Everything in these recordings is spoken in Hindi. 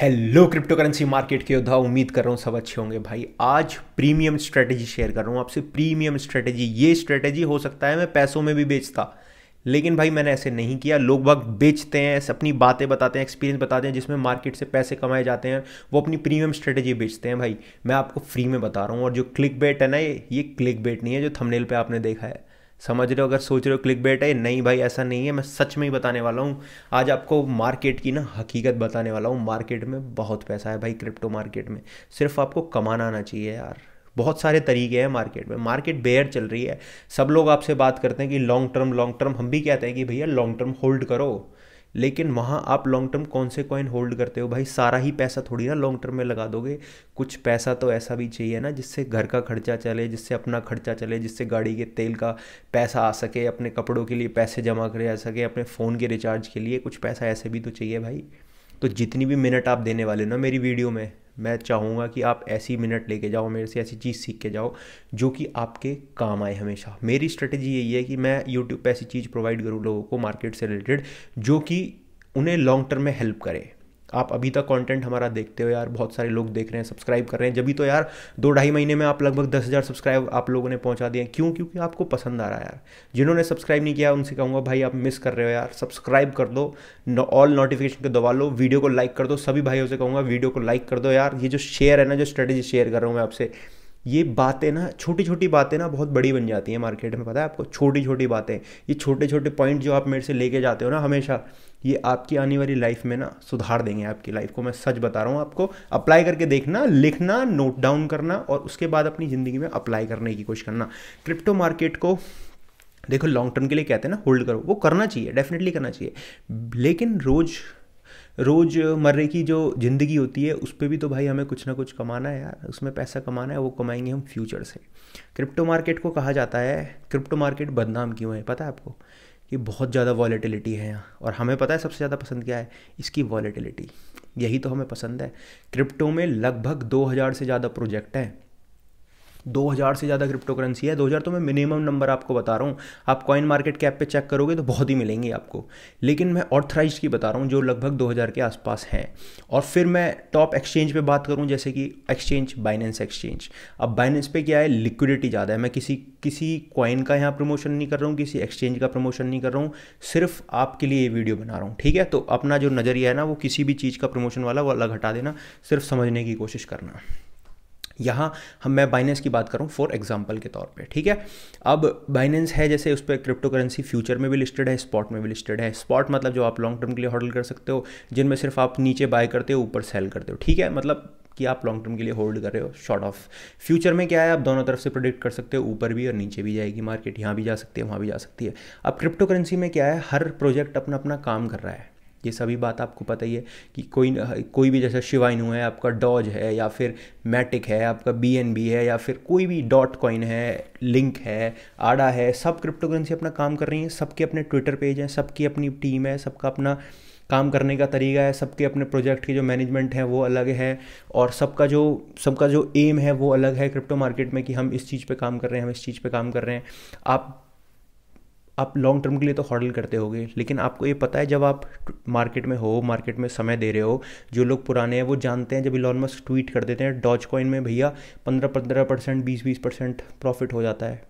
हेलो क्रिप्टो करेंसी मार्केट के योद्धा उम्मीद कर रहा हूँ सब अच्छे होंगे भाई आज प्रीमियम स्ट्रेटजी शेयर कर रहा हूँ आपसे प्रीमियम स्ट्रेटजी ये स्ट्रेटजी हो सकता है मैं पैसों में भी बेचता लेकिन भाई मैंने ऐसे नहीं किया लोग भाग बेचते हैं अपनी बातें बताते हैं एक्सपीरियंस बताते हैं जिसमें मार्केट से पैसे कमाए जाते हैं वो अपनी प्रीमियम स्ट्रेटजी बेचते हैं भाई मैं आपको फ्री में बता रहा हूँ और जो क्लिक बेट है ना ये ये क्लिक बेट नहीं है जो थंबनेल पे आपने देखा है समझ रहे हो अगर सोच रहे हो क्लिक बेट है नहीं भाई ऐसा नहीं है मैं सच में ही बताने वाला हूँ आज आपको मार्केट की ना हकीकत बताने वाला हूँ मार्केट में बहुत पैसा है भाई क्रिप्टो मार्केट में सिर्फ आपको कमाना आना चाहिए यार बहुत सारे तरीके हैं मार्केट में मार्केट बेयर चल रही है सब लोग आपसे बात करते हैं कि लॉन्ग टर्म लॉन्ग टर्म हम भी कहते हैं कि भैया लॉन्ग टर्म होल्ड करो लेकिन वहाँ आप लॉन्ग टर्म कौन से कॉइन होल्ड करते हो भाई सारा ही पैसा थोड़ी ना लॉन्ग टर्म में लगा दोगे कुछ पैसा तो ऐसा भी चाहिए ना जिससे घर का खर्चा चले जिससे अपना खर्चा चले जिससे गाड़ी के तेल का पैसा आ सके अपने कपड़ों के लिए पैसे जमा करे जा सके अपने फ़ोन के रिचार्ज के लिए कुछ पैसा ऐसे भी तो चाहिए भाई तो जितनी भी मिनट आप देने वाले हो ना मेरी वीडियो में मैं चाहूँगा कि आप ऐसी मिनट लेके जाओ मेरे से ऐसी चीज़ सीख के जाओ जो कि आपके काम आए हमेशा मेरी स्ट्रेटेजी यही है कि मैं यूट्यूब पर ऐसी चीज़ प्रोवाइड करूँ लोगों को मार्केट से रिलेटेड जो कि उन्हें लॉन्ग टर्म में हेल्प करें आप अभी तक कंटेंट हमारा देखते हो यार बहुत सारे लोग देख रहे हैं सब्सक्राइब कर रहे हैं जब भी तो यार दो ढाई महीने में आप लगभग दस हज़ार सब्सक्राइब आप लोगों ने पहुंचा दिए क्यों क्योंकि आपको पसंद आ रहा है यार जिन्होंने सब्सक्राइब नहीं किया उनसे कहूँगा भाई आप मिस कर रहे हो यार सब्सक्राइब कर दो ऑल नोटिफिकेशन को दबा लो वीडियो को लाइक कर दो सभी भाइयों से कहूँगा वीडियो को लाइक कर दो यार ये जो शेयर है ना जो स्ट्रेटेजी शेयर कर रहा हूँ मैं आपसे ये बातें ना छोटी छोटी बातें ना बहुत बड़ी बन जाती हैं मार्केट में पता है आपको छोटी छोटी बातें ये छोटे छोटे पॉइंट जो आप मेरे से लेके जाते हो ना हमेशा ये आपकी आने वाली लाइफ में ना सुधार देंगे आपकी लाइफ को मैं सच बता रहा हूँ आपको अप्लाई करके देखना लिखना नोट डाउन करना और उसके बाद अपनी ज़िंदगी में अप्लाई करने की कोशिश करना क्रिप्टो मार्केट को देखो लॉन्ग टर्म के लिए कहते हैं ना होल्ड करो वो करना चाहिए डेफिनेटली करना चाहिए लेकिन रोज़ रोज़मर्रे की जो ज़िंदगी होती है उस पर भी तो भाई हमें कुछ ना कुछ कमाना है यार उसमें पैसा कमाना है वो कमाएंगे हम फ्यूचर से क्रिप्टो मार्केट को कहा जाता है क्रिप्टो मार्केट बदनाम क्यों है पता है आपको कि बहुत ज़्यादा वॉलेटिलिटी है यहाँ और हमें पता है सबसे ज़्यादा पसंद क्या है इसकी वॉलेटिलिटी यही तो हमें पसंद है क्रिप्टो में लगभग दो से ज़्यादा प्रोजेक्ट हैं 2000 से ज़्यादा क्रिप्टो करेंसी है 2000 तो मैं मिनिमम नंबर आपको बता रहा हूँ आप कॉइन मार्केट कैप पे चेक करोगे तो बहुत ही मिलेंगे आपको लेकिन मैं ऑथराइज की बता रहा हूँ जो लगभग 2000 के आसपास हैं और फिर मैं टॉप एक्सचेंज पे बात करूँ जैसे कि एक्सचेंज बाइनेंस एक्सचेंज अब बाइनेंस पे क्या है लिक्विडिटी ज़्यादा है मैं किसी किसी कॉइन का यहाँ प्रमोशन नहीं कर रहा हूँ किसी एक्सचेंज का प्रमोशन नहीं कर रहा हूँ सिर्फ आपके लिए ये वीडियो बना रहा हूँ ठीक है तो अपना जो नज़रिया है ना वो किसी भी चीज़ का प्रमोशन वाला वो अलग हटा देना सिर्फ समझने की कोशिश करना यहाँ हम मैं बाइनेंस की बात करूँ फॉर एग्जाम्पल के तौर पे ठीक है अब बाइनेंस है जैसे उस पर क्रिप्टो करेंसी फ्यूचर में भी लिस्टेड है स्पॉट में भी लिस्टेड है स्पॉट मतलब जो आप लॉन्ग टर्म के लिए होल्ड कर सकते हो जिनमें सिर्फ आप नीचे बाय करते हो ऊपर सेल करते हो ठीक है मतलब कि आप लॉन्ग टर्म के लिए होल्ड कर रहे हो शॉर्ट ऑफ फ्यूचर में क्या है आप दोनों तरफ से प्रोडिक्ट कर सकते हो ऊपर भी और नीचे भी जाएगी मार्केट यहाँ भी जा सकती है वहाँ भी जा सकती है अब क्रिप्टो करेंसी में क्या है हर प्रोजेक्ट अपना अपना काम कर रहा है ये सभी बात आपको पता ही है कि कोई कोई भी जैसे शिवाइनू है आपका डॉज है या फिर मैटिक है आपका बी एन बी है या फिर कोई भी डॉट कॉइन है लिंक है आडा है सब क्रिप्टो करेंसी अपना काम कर रही हैं सबके अपने ट्विटर पेज हैं सबकी अपनी टीम है सबका अपना काम करने का तरीका है सबके अपने प्रोजेक्ट की जो मैनेजमेंट है वो अलग है और सबका जो सबका जो एम है वो अलग है क्रिप्टो मार्केट में कि हम इस चीज़ पे काम कर रहे हैं हम इस चीज़ पे काम कर रहे हैं आप आप लॉन्ग टर्म के लिए तो हॉडल करते हो लेकिन आपको ये पता है जब आप मार्केट में हो मार्केट में समय दे रहे हो जो लोग पुराने हैं वो जानते हैं जब इलॉन मस्क ट्वीट कर देते हैं डॉच कॉइन में भैया पंद्रह पंद्रह परसेंट बीस बीस परसेंट प्रॉफिट हो जाता है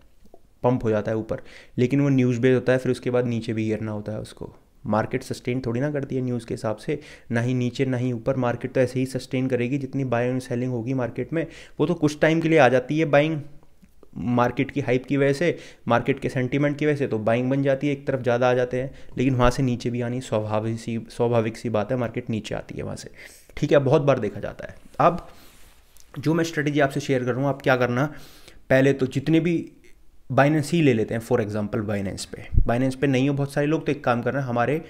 पंप हो जाता है ऊपर लेकिन वो न्यूज़ बेस होता है फिर उसके बाद नीचे भी गिरना होता है उसको मार्केट सस्टेन थोड़ी ना करती है न्यूज़ के हिसाब से ना ही नीचे ना ही ऊपर मार्केट तो ऐसे ही सस्टेन करेगी जितनी बाइंग सेलिंग होगी मार्केट में वो तो कुछ टाइम के लिए आ जाती है बाइंग मार्केट की हाइप की वजह से मार्केट के सेंटीमेंट की वजह से तो बाइंग बन जाती है एक तरफ ज़्यादा आ जाते हैं लेकिन वहाँ से नीचे भी आनी स्वाभाविक सी स्वाभाविक सी बात है मार्केट नीचे आती है वहाँ से ठीक है बहुत बार देखा जाता है अब जो मैं स्ट्रेटेजी आपसे शेयर कर रहा हूँ आप क्या करना पहले तो जितने भी बाइनेंस ही ले लेते हैं फॉर एग्जांपल बाइनेंस पे बाइनेंस पे नहीं हो बहुत सारे लोग तो एक काम करना हमारे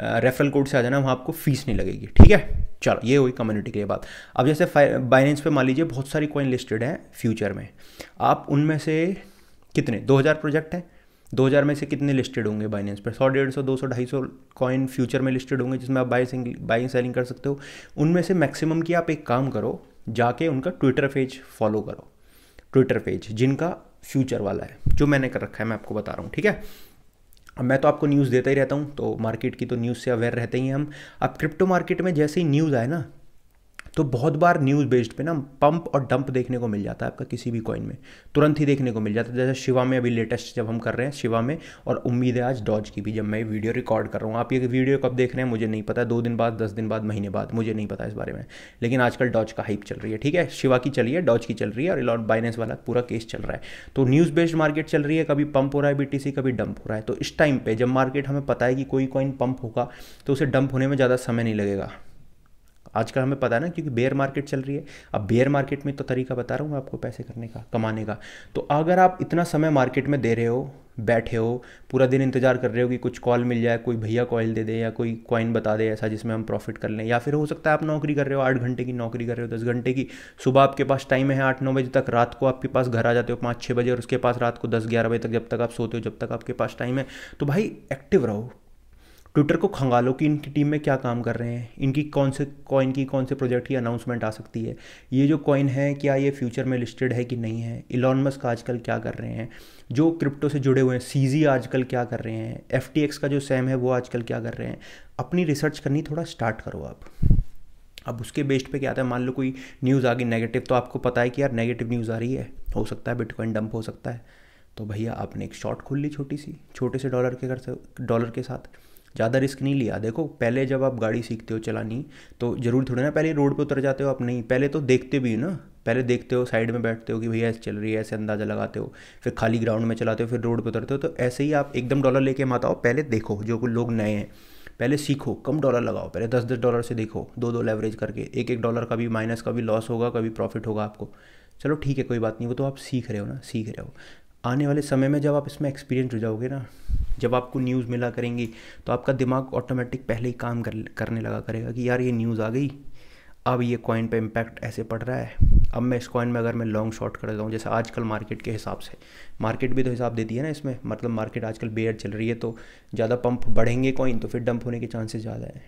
रेफरल कोड से आ जाना वहाँ आपको फीस नहीं लगेगी ठीक है चलो ये हुई कम्युनिटी के लिए बात अब जैसे बाइनेंस पे मान लीजिए बहुत सारी कॉइन लिस्टेड हैं फ्यूचर में आप उनमें से कितने 2000 प्रोजेक्ट हैं 2000 में से कितने लिस्टेड होंगे बाइनेंस पर सौ डेढ़ सौ दो सौ ढाई सौ कॉइन फ्यूचर में लिस्टेड होंगे जिसमें आप बाइंग बाइंग सेलिंग कर सकते हो उनमें से मैक्सिमम की आप एक काम करो जाके उनका ट्विटर पेज फॉलो करो ट्विटर पेज जिनका फ्यूचर वाला है जो मैंने कर रखा है मैं आपको बता रहा हूँ ठीक है अब मैं तो आपको न्यूज़ देता ही रहता हूँ तो मार्केट की तो न्यूज़ से अवेयर रहते ही हम अब क्रिप्टो मार्केट में जैसे ही न्यूज़ आए ना तो बहुत बार न्यूज़ बेस्ड पे ना पंप और डंप देखने को मिल जाता है आपका किसी भी कॉइन में तुरंत ही देखने को मिल जाता है जैसे शिवा में अभी लेटेस्ट जब हम कर रहे हैं शिवा में और उम्मीद है आज डॉज की भी जब मैं वीडियो रिकॉर्ड कर रहा हूँ आप ये वीडियो कब देख रहे हैं मुझे नहीं पता दो दिन बाद दस दिन बाद महीने बाद मुझे नहीं पता इस बारे में लेकिन आजकल डॉज का हाइप चल रही है ठीक है शिवा की चल रही है डॉज की चल रही है और इलॉन बाइनेंस वाला पूरा केस चल रहा है तो न्यूज़ बेस्ड मार्केट चल रही है कभी पंप हो रहा है बीटीसी कभी डंप हो रहा है तो इस टाइम पे जब मार्केट हमें पता है कि कोई कॉइन पंप होगा तो उसे डंप होने में ज़्यादा समय नहीं लगेगा आजकल हमें पता है ना क्योंकि बेयर मार्केट चल रही है अब बेयर मार्केट में तो तरीका बता रहा हूँ मैं आपको पैसे करने का कमाने का तो अगर आप इतना समय मार्केट में दे रहे हो बैठे हो पूरा दिन इंतजार कर रहे हो कि कुछ कॉल मिल जाए कोई भैया कॉल दे दे या कोई कॉइन बता दे ऐसा जिसमें हम प्रॉफिट कर लें या फिर हो सकता है आप नौकरी कर रहे हो आठ घंटे की नौकरी कर रहे हो दस घंटे की सुबह आपके पास टाइम है आठ नौ बजे तक रात को आपके पास घर आ जाते हो पाँच छः बजे और उसके पास रात को दस ग्यारह बजे तक जब तक आप सोते हो जब तक आपके पास टाइम है तो भाई एक्टिव रहो ट्विटर को खंगालो कि इनकी टीम में क्या काम कर रहे हैं इनकी कौन से कॉइन की कौन से प्रोजेक्ट की अनाउंसमेंट आ सकती है ये जो कॉइन है क्या ये फ्यूचर में लिस्टेड है कि नहीं है इलॉन मस्क आजकल क्या कर रहे हैं जो क्रिप्टो से जुड़े हुए हैं सीजी आजकल क्या कर रहे हैं एफ का जो सैम है वो आजकल क्या कर रहे हैं अपनी रिसर्च करनी थोड़ा स्टार्ट करो आप अब उसके बेस्ड पे क्या आता है मान लो कोई न्यूज़ आ गई नेगेटिव तो आपको पता है कि यार नेगेटिव न्यूज़ आ रही है हो सकता है बिटकॉइन डंप हो सकता है तो भैया आपने एक शॉर्ट खोल ली छोटी सी छोटे से डॉलर के घर से डॉलर के साथ ज़्यादा रिस्क नहीं लिया देखो पहले जब आप गाड़ी सीखते हो चलानी तो ज़रूर थोड़े ना पहले रोड पर उतर जाते हो आप नहीं पहले तो देखते भी ना पहले देखते हो साइड में बैठते हो कि भैया ऐसे चल रही है ऐसे अंदाज़ा लगाते हो फिर खाली ग्राउंड में चलाते हो फिर रोड पर उतरते हो तो ऐसे ही आप एकदम डॉलर लेके मत आओ पहले देखो जो कुछ लोग नए हैं पहले सीखो कम डॉलर लगाओ पहले दस दस डॉलर से देखो दो दो लेवरेज करके एक एक डॉलर का भी माइनस का भी लॉस होगा कभी प्रॉफिट होगा आपको चलो ठीक है कोई बात नहीं वो तो आप सीख रहे हो ना सीख रहे हो आने वाले समय में जब आप इसमें एक्सपीरियंस हो जाओगे ना जब आपको न्यूज़ मिला करेंगी तो आपका दिमाग ऑटोमेटिक पहले ही काम कर करने लगा करेगा कि यार ये न्यूज़ आ गई अब ये कॉइन पे इम्पैक्ट ऐसे पड़ रहा है अब मैं इस कॉइन में अगर मैं लॉन्ग शॉर्ट कर जाऊँ जैसे आजकल मार्केट के हिसाब से मार्केट भी तो हिसाब देती है ना इसमें मतलब मार्केट आजकल बेयर चल रही है तो ज़्यादा पंप बढ़ेंगे कॉइन तो फिर डंप होने के चांसेस ज़्यादा हैं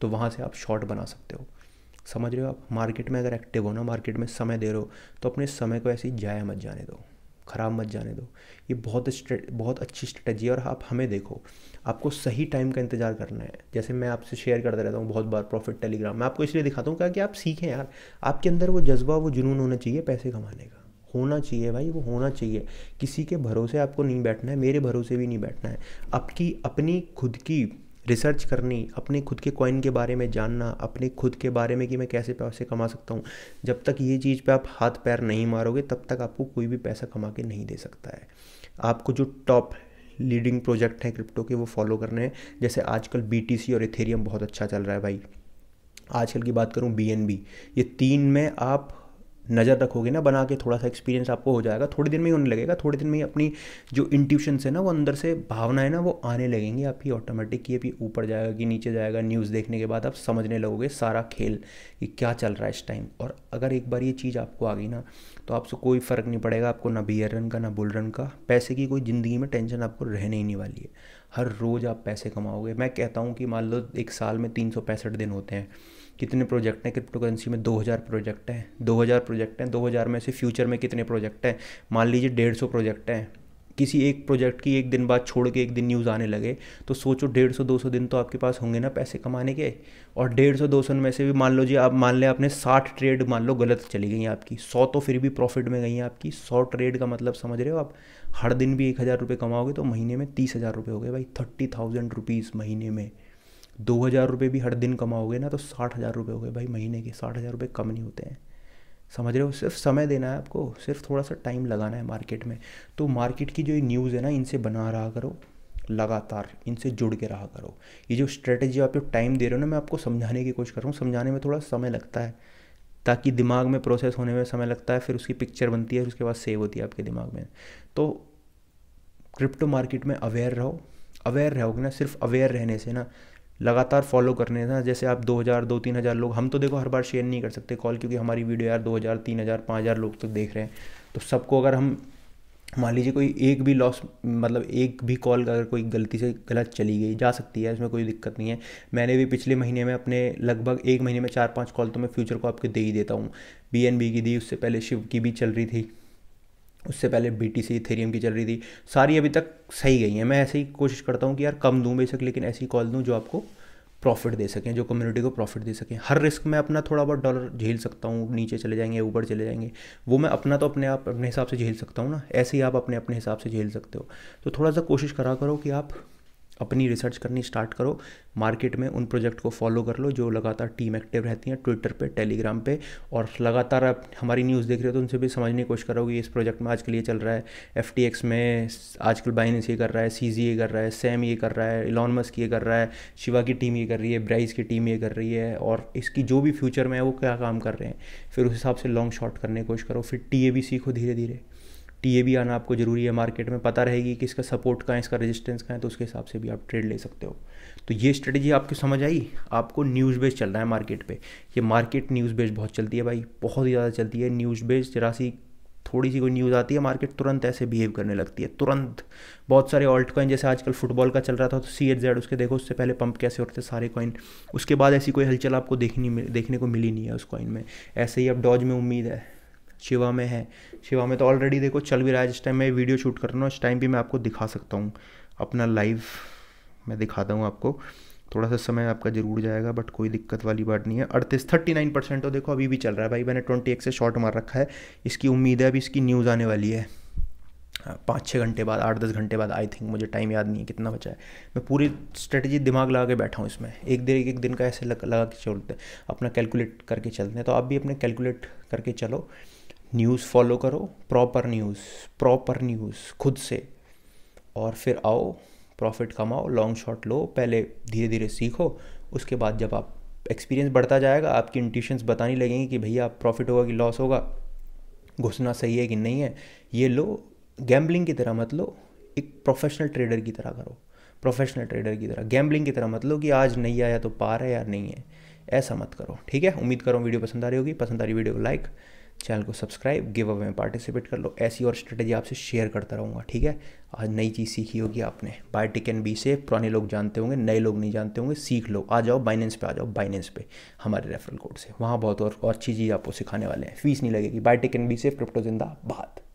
तो वहाँ से आप शॉर्ट बना सकते हो समझ रहे हो आप मार्केट में अगर एक्टिव हो ना मार्केट में समय दे रहे हो तो अपने समय को ऐसे ही जाया मत जाने दो ख़राब मत जाने दो ये बहुत बहुत अच्छी स्ट्रेटजी है और आप हमें देखो आपको सही टाइम का इंतजार करना है जैसे मैं आपसे शेयर करता रहता हूँ बहुत बार प्रॉफिट टेलीग्राम मैं आपको इसलिए दिखाता हूँ क्या कि आप सीखें यार आपके अंदर वो जज्बा वो जुनून होना चाहिए पैसे कमाने का होना चाहिए भाई वो होना चाहिए किसी के भरोसे आपको नहीं बैठना है मेरे भरोसे भी नहीं बैठना है आपकी अपनी खुद की रिसर्च करनी अपने खुद के कॉइन के बारे में जानना अपने खुद के बारे में कि मैं कैसे पैसे कमा सकता हूँ जब तक ये चीज़ पे आप हाथ पैर नहीं मारोगे तब तक आपको कोई भी पैसा कमा के नहीं दे सकता है आपको जो टॉप लीडिंग प्रोजेक्ट हैं क्रिप्टो के वो फॉलो करने हैं जैसे आजकल बी और इथेरियम बहुत अच्छा चल रहा है भाई आजकल की बात करूँ बी ये तीन में आप नज़र रखोगे ना बना के थोड़ा सा एक्सपीरियंस आपको हो जाएगा थोड़े दिन में ही होने लगेगा थोड़े दिन में ही अपनी जो इंट्यूशन है ना वो अंदर से भावना है ना वो आने लगेंगी आपकी ऑटोमेटिक ये भी ऊपर जाएगा कि नीचे जाएगा न्यूज़ देखने के बाद आप समझने लगोगे सारा खेल कि क्या चल रहा है इस टाइम और अगर एक बार ये चीज़ आपको आ गई ना तो आपसे कोई फ़र्क नहीं पड़ेगा आपको ना बियर रन का ना बुल रन का पैसे की कोई ज़िंदगी में टेंशन आपको रहने ही नहीं वाली है हर रोज़ आप पैसे कमाओगे मैं कहता हूँ कि मान लो एक साल में तीन दिन होते हैं कितने प्रोजेक्ट हैं क्रिप्टो करेंसी में 2000 प्रोजेक्ट हैं 2000 प्रोजेक्ट हैं 2000 में से फ्यूचर में कितने प्रोजेक्ट हैं मान लीजिए डेढ़ सौ प्रोजेक्ट हैं किसी एक प्रोजेक्ट की एक दिन बाद छोड़ के एक दिन न्यूज़ आने लगे तो सोचो डेढ़ सौ दो सौ दिन तो आपके पास होंगे ना पैसे कमाने के और डेढ़ सौ दो सौ में से भी मान लो जी आप मान लें आपने साठ ट्रेड मान लो गलत चली गई आपकी सौ तो फिर भी प्रॉफिट में गई हैं आपकी सौ ट्रेड का मतलब समझ रहे हो आप हर दिन भी एक हज़ार रुपये कमाओगे तो महीने में तीस हज़ार रुपये हो गए भाई थर्टी थाउजेंड रुपीज़ महीने में दो हज़ार रुपये भी हर दिन कमाओगे ना तो साठ हज़ार रुपये हो गए भाई महीने के साठ हज़ार रुपये कम नहीं होते हैं समझ रहे हो सिर्फ समय देना है आपको सिर्फ थोड़ा सा टाइम लगाना है मार्केट में तो मार्केट की जो ये न्यूज़ है ना इनसे बना रहा करो लगातार इनसे जुड़ के रहा करो ये जो स्ट्रेटेजी आप जो टाइम दे रहे हो ना मैं आपको समझाने की कोशिश कर रहा हूँ समझाने में थोड़ा समय लगता है ताकि दिमाग में प्रोसेस होने में समय लगता है फिर उसकी पिक्चर बनती है उसके बाद सेव होती है आपके दिमाग में तो क्रिप्टो मार्केट में अवेयर रहो अवेयर रहोगे ना सिर्फ अवेयर रहने से ना लगातार फॉलो करने ना जैसे आप दो हज़ार दो तीन हज़ार लोग हम तो देखो हर बार शेयर नहीं कर सकते कॉल क्योंकि हमारी वीडियो यार दो हज़ार तीन हज़ार पाँच हज़ार लोग तक तो देख रहे हैं तो सबको अगर हम मान लीजिए कोई एक भी लॉस मतलब एक भी कॉल अगर कोई गलती से गलत चली गई जा सकती है इसमें कोई दिक्कत नहीं है मैंने भी पिछले महीने में अपने लगभग एक महीने में चार पाँच कॉल तो मैं फ्यूचर को आपके दे ही देता हूँ बी की दी उससे पहले शिव की भी चल रही थी उससे पहले बी टी सी थेरियम की चल रही थी सारी अभी तक सही गई हैं मैं ऐसे ही कोशिश करता हूँ कि यार कम दूँ बेशक लेकिन ऐसी कॉल दूँ जो आपको प्रॉफिट दे सकें जो कम्युनिटी को प्रॉफिट दे सकें हर रिस्क में अपना थोड़ा बहुत डॉलर झेल सकता हूँ नीचे चले जाएंगे ऊपर चले जाएंगे वो मैं अपना तो अपने आप अपने हिसाब से झेल सकता हूँ ना ऐसे ही आप अपने अपने हिसाब से झेल सकते हो तो थोड़ा सा कोशिश करा करो कि आप अपनी रिसर्च करनी स्टार्ट करो मार्केट में उन प्रोजेक्ट को फॉलो कर लो जो लगातार टीम एक्टिव रहती हैं ट्विटर पे टेलीग्राम पे और लगातार आप हमारी न्यूज़ देख रहे हो तो उनसे भी समझने की कोशिश करो कि इस प्रोजेक्ट में आजकल ये चल रहा है एफ में आजकल बाइनेंस ये कर रहा है सी ये कर रहा है सैम ये कर रहा है इलॉन मस्क ये कर रहा है शिवा की टीम ये कर रही है ब्राइस की टीम ये कर रही है और इसकी जो भी फ्यूचर में है वो क्या काम कर रहे हैं फिर उस हिसाब से लॉन्ग शॉर्ट करने की कोशिश करो फिर टी ए भी सीखो धीरे धीरे टी ए भी आना आपको ज़रूरी है मार्केट में पता रहेगी कि इसका सपोर्ट कहाँ है इसका रेजिस्टेंस कहाँ है तो उसके हिसाब से भी आप ट्रेड ले सकते हो तो ये स्ट्रेटेजी आपको समझ आई आपको न्यूज़ बेस्ड चलना है मार्केट पे ये मार्केट न्यूज़ बेस्ड बहुत चलती है भाई बहुत ही ज़्यादा चलती है न्यूज़ बेस्ड जरा सी थोड़ी सी कोई न्यूज़ आती है मार्केट तुरंत ऐसे बिहेव करने लगती है तुरंत बहुत सारे ऑल्ट कॉइन जैसे आजकल फुटबॉल का चल रहा था तो सी एच जेड उसके देखो उससे पहले पंप कैसे होते थे सारे कॉइन उसके बाद ऐसी कोई हलचल आपको देखनी देखने को मिली नहीं है उस कॉइन में ऐसे ही अब डॉज में उम्मीद है शिवा में है शिवा में तो ऑलरेडी देखो चल भी रहा है जिस टाइम मैं वीडियो शूट कर रहा हूँ उस टाइम भी मैं आपको दिखा सकता हूँ अपना लाइव मैं दिखाता हूँ आपको थोड़ा सा समय आपका जरूर जाएगा बट कोई दिक्कत वाली बात नहीं है अड़तीस थर्टी नाइन परसेंट तो देखो अभी भी चल रहा है भाई मैंने ट्वेंटी एक से शॉर्ट मार रखा है इसकी उम्मीद है अभी इसकी न्यूज़ आने वाली है हाँ, पाँच छः घंटे बाद आठ दस घंटे बाद आई थिंक मुझे टाइम याद नहीं है कितना बचा है मैं पूरी स्ट्रेटजी दिमाग लगा के बैठा हूँ इसमें एक दिन एक दिन का ऐसे लगा के चलते अपना कैलकुलेट करके चलते हैं तो आप भी अपने कैलकुलेट करके चलो न्यूज़ फॉलो करो प्रॉपर न्यूज़ प्रॉपर न्यूज़ खुद से और फिर आओ प्रॉफिट कमाओ लॉन्ग शॉट लो पहले धीरे धीरे सीखो उसके बाद जब आप एक्सपीरियंस बढ़ता जाएगा आपकी इंट्यूशंस बताने लगेंगे कि भैया प्रॉफिट होगा कि लॉस होगा घुसना सही है कि नहीं है ये लो गैम्बलिंग की तरह मत लो एक प्रोफेशनल ट्रेडर की तरह करो प्रोफेशनल ट्रेडर की तरह गैम्बलिंग की तरह मत लो कि आज नहीं आया तो पार है या नहीं है ऐसा मत करो ठीक है उम्मीद करो वीडियो पसंद आ रही होगी पसंद आ रही वीडियो को लाइक चैनल को सब्सक्राइब गिव अवे में पार्टिसिपेट कर लो ऐसी और स्ट्रेटेजी आपसे शेयर करता रहूँगा ठीक है आज नई चीज़ सीखी होगी आपने बाय टिक एंड बी से पुराने लोग जानते होंगे नए लोग नहीं जानते होंगे सीख लो आ जाओ बाइनेंस पे आ जाओ बाइनेंस पे हमारे रेफरल कोड से वहाँ बहुत और अच्छी चीज़ आपको सिखाने वाले हैं फीस नहीं लगेगी बाय टिक एंड बी से क्रिप्टो जिंदा बात